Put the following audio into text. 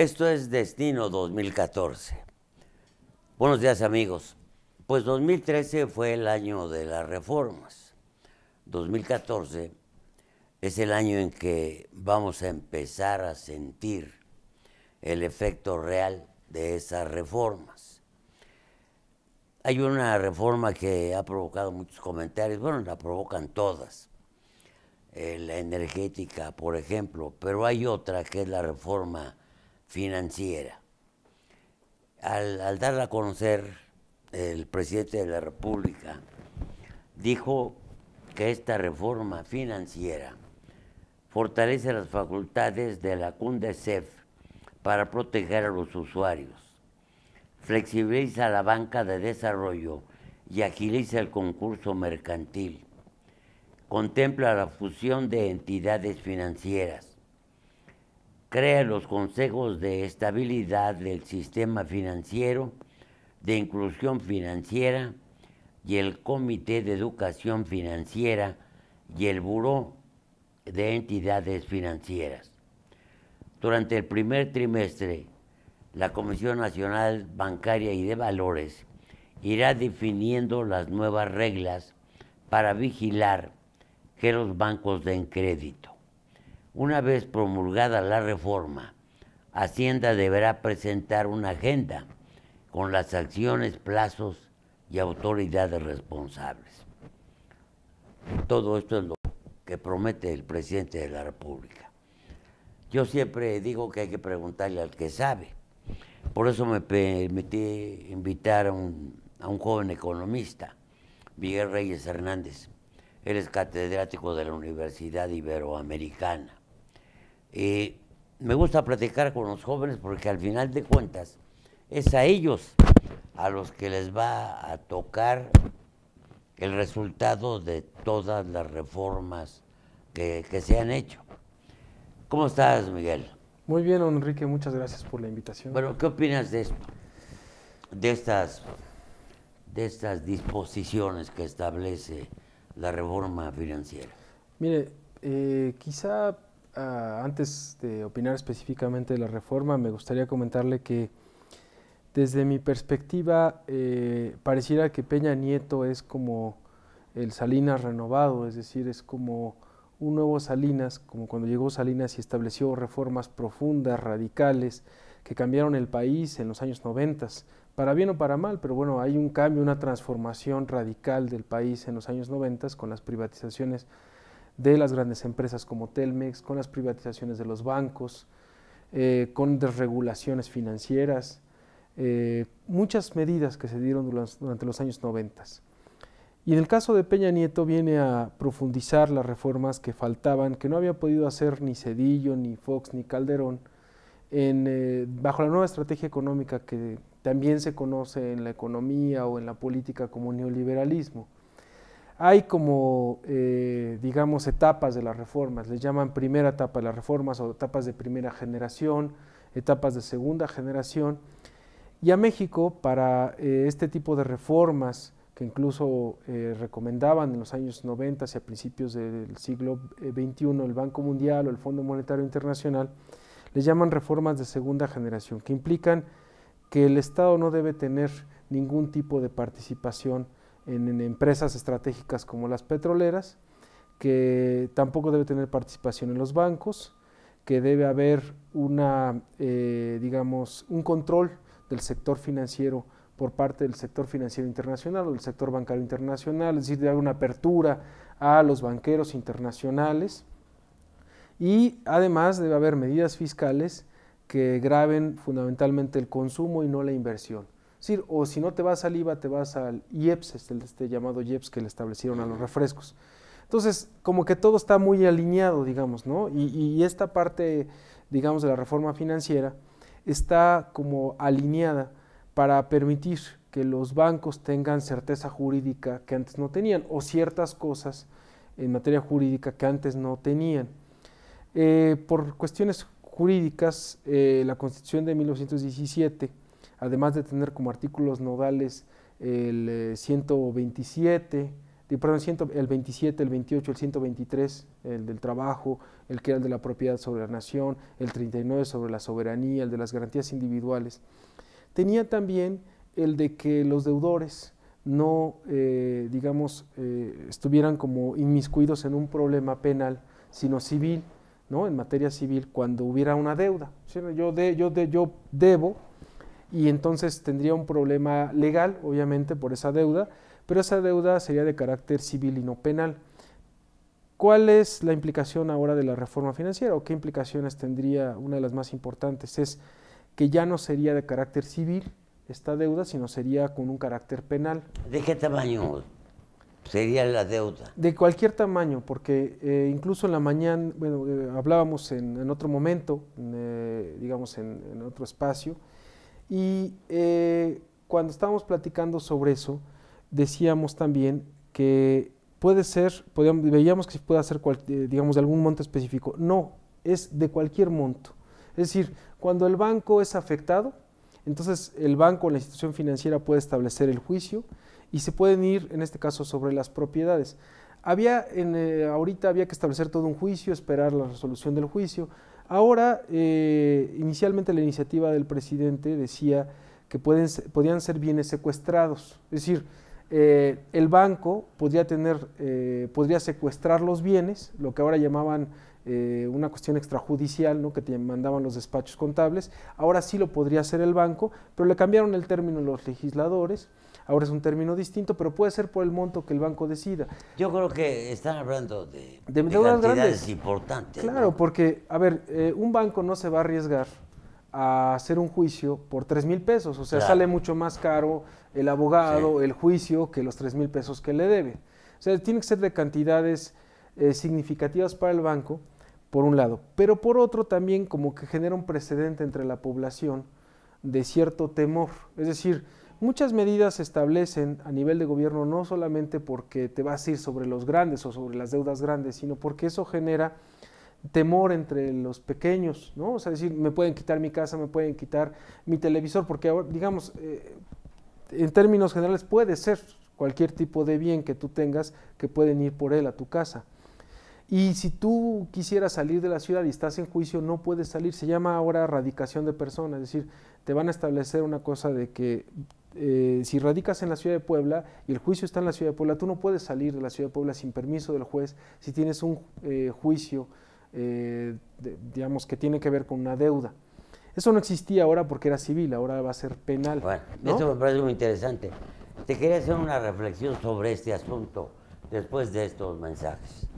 Esto es Destino 2014. Buenos días amigos. Pues 2013 fue el año de las reformas. 2014 es el año en que vamos a empezar a sentir el efecto real de esas reformas. Hay una reforma que ha provocado muchos comentarios, bueno, la provocan todas, eh, la energética, por ejemplo, pero hay otra que es la reforma financiera. Al, al darla a conocer, el presidente de la República dijo que esta reforma financiera fortalece las facultades de la Cundesef para proteger a los usuarios, flexibiliza la banca de desarrollo y agiliza el concurso mercantil, contempla la fusión de entidades financieras, crea los consejos de estabilidad del sistema financiero, de inclusión financiera y el Comité de Educación Financiera y el Buró de Entidades Financieras. Durante el primer trimestre, la Comisión Nacional Bancaria y de Valores irá definiendo las nuevas reglas para vigilar que los bancos den crédito. Una vez promulgada la reforma, Hacienda deberá presentar una agenda con las acciones, plazos y autoridades responsables. Todo esto es lo que promete el presidente de la República. Yo siempre digo que hay que preguntarle al que sabe. Por eso me permití invitar a un, joven economista, Miguel Reyes Hernández. Él es catedrático de la Universidad Iberoamericana y eh, me gusta platicar con los jóvenes porque al final de cuentas es a ellos a los que les va a tocar el resultado de todas las reformas que, se han hecho. ¿Cómo estás, Miguel? Muy bien, Enrique, muchas gracias por la invitación. Bueno, ¿qué opinas de esto? De estas, de estas disposiciones que establece la reforma financiera. Mire, eh, quizá Ah, antes de opinar específicamente de la reforma, me gustaría comentarle que desde mi perspectiva eh, pareciera que Peña Nieto es como el Salinas renovado, es decir, es como un nuevo Salinas, como cuando llegó Salinas y estableció reformas profundas, radicales, que cambiaron el país en los años 90, para bien o para mal, pero bueno, hay un cambio, una transformación radical del país en los años 90 con las privatizaciones de las grandes empresas como Telmex, con las privatizaciones de los bancos, eh, con desregulaciones financieras, eh, muchas medidas que se dieron durante los años 90. Y en el caso de Peña Nieto viene a profundizar las reformas que faltaban, que no había podido hacer ni Cedillo, ni Fox, ni Calderón, eh, bajo la nueva estrategia económica que también se conoce en la economía o en la política como neoliberalismo hay como, eh, digamos, etapas de las reformas, le llaman primera etapa de las reformas o etapas de primera generación, etapas de segunda generación. Y a México, para eh, este tipo de reformas que incluso eh, recomendaban en los años 90 y a principios del siglo XXI el Banco Mundial o el Fondo Monetario Internacional, le llaman reformas de segunda generación, que implican que el Estado no debe tener ningún tipo de participación en, empresas estratégicas como las petroleras, que tampoco debe tener participación en los bancos, que debe haber una, eh, digamos, un control del sector financiero por parte del sector financiero internacional o del sector bancario internacional, es decir, de una apertura a los banqueros internacionales. Y además debe haber medidas fiscales que graben fundamentalmente el consumo y no la inversión o si no te vas al IVA, te vas al IEPS, este, llamado IEPS que le establecieron a los refrescos. Entonces, como que todo está muy alineado, digamos, ¿no? Y, esta parte, digamos, de la reforma financiera está como alineada para permitir que los bancos tengan certeza jurídica que antes no tenían, o ciertas cosas en materia jurídica que antes no tenían. Eh, por cuestiones jurídicas, eh, la Constitución de 1917 además de tener como artículos nodales el 127, eh, perdón, el 27, el 28, el 123, el del trabajo, el que era el de la propiedad sobre la nación, el 39 sobre la soberanía, el de las garantías individuales. Tenía también el de que los deudores no, eh, digamos, eh, estuvieran como inmiscuidos en un problema penal, sino civil, ¿no? En materia civil, cuando hubiera una deuda. Yo, de, yo, de, yo debo, y entonces tendría un problema legal, obviamente, por esa deuda, pero esa deuda sería de carácter civil y no penal. ¿Cuál es la implicación ahora de la reforma financiera o qué implicaciones tendría? Una de las más importantes es que ya no sería de carácter civil esta deuda, sino sería con un carácter penal. ¿De qué tamaño sería la deuda? De cualquier tamaño, porque eh, incluso en la mañana, bueno, eh, hablábamos en, otro momento, eh, digamos en otro espacio, y eh, cuando estábamos platicando sobre eso, decíamos también que puede ser, veíamos que se puede hacer, eh, digamos, de algún monto específico. No, es de cualquier monto. Es decir, cuando el banco es afectado, entonces el banco, la institución financiera puede establecer el juicio y se pueden ir, en este caso, sobre las propiedades. Había, en, eh, ahorita había que establecer todo un juicio, esperar la resolución del juicio, Ahora, eh, inicialmente la iniciativa del presidente decía que podían ser bienes secuestrados, es decir, eh, el banco podría, tener, eh, podría secuestrar los bienes, lo que ahora llamaban una cuestión extrajudicial, ¿no? que mandaban los despachos contables, ahora sí lo podría hacer el banco, pero le cambiaron el término los legisladores ahora es un término distinto, pero puede ser por el monto que el banco decida. Yo creo que están hablando de, cantidades importantes. Claro, porque, a ver, eh, un banco no se va a arriesgar a hacer un juicio por 3 mil pesos, o sea, sale mucho más caro el abogado, el juicio, que los 3 mil pesos que le debe. O sea, tiene que ser de cantidades eh, significativas para el banco, por un lado, pero por otro también como que genera un precedente entre la población de cierto temor. Es decir, Muchas medidas se establecen a nivel de gobierno no solamente porque te vas a ir sobre los grandes o sobre las deudas grandes, sino porque eso genera temor entre los pequeños, ¿no? O sea, decir, me pueden quitar mi casa, me pueden quitar mi televisor, porque ahora, digamos, eh, en términos generales puede ser cualquier tipo de bien que tú tengas que pueden ir por él a tu casa. Y si tú quisieras salir de la ciudad y estás en juicio, no puedes salir. Se llama ahora radicación de personas, es decir, te van a establecer una cosa de que eh, si radicas en la ciudad de Puebla y el juicio está en la ciudad de Puebla, tú no puedes salir de la ciudad de Puebla sin permiso del juez si tienes un eh, juicio, eh, digamos, que tiene que ver con una deuda. Eso no existía ahora porque era civil, ahora va a ser penal. Bueno, esto me parece muy interesante. Te quería hacer una reflexión sobre este asunto después de estos mensajes.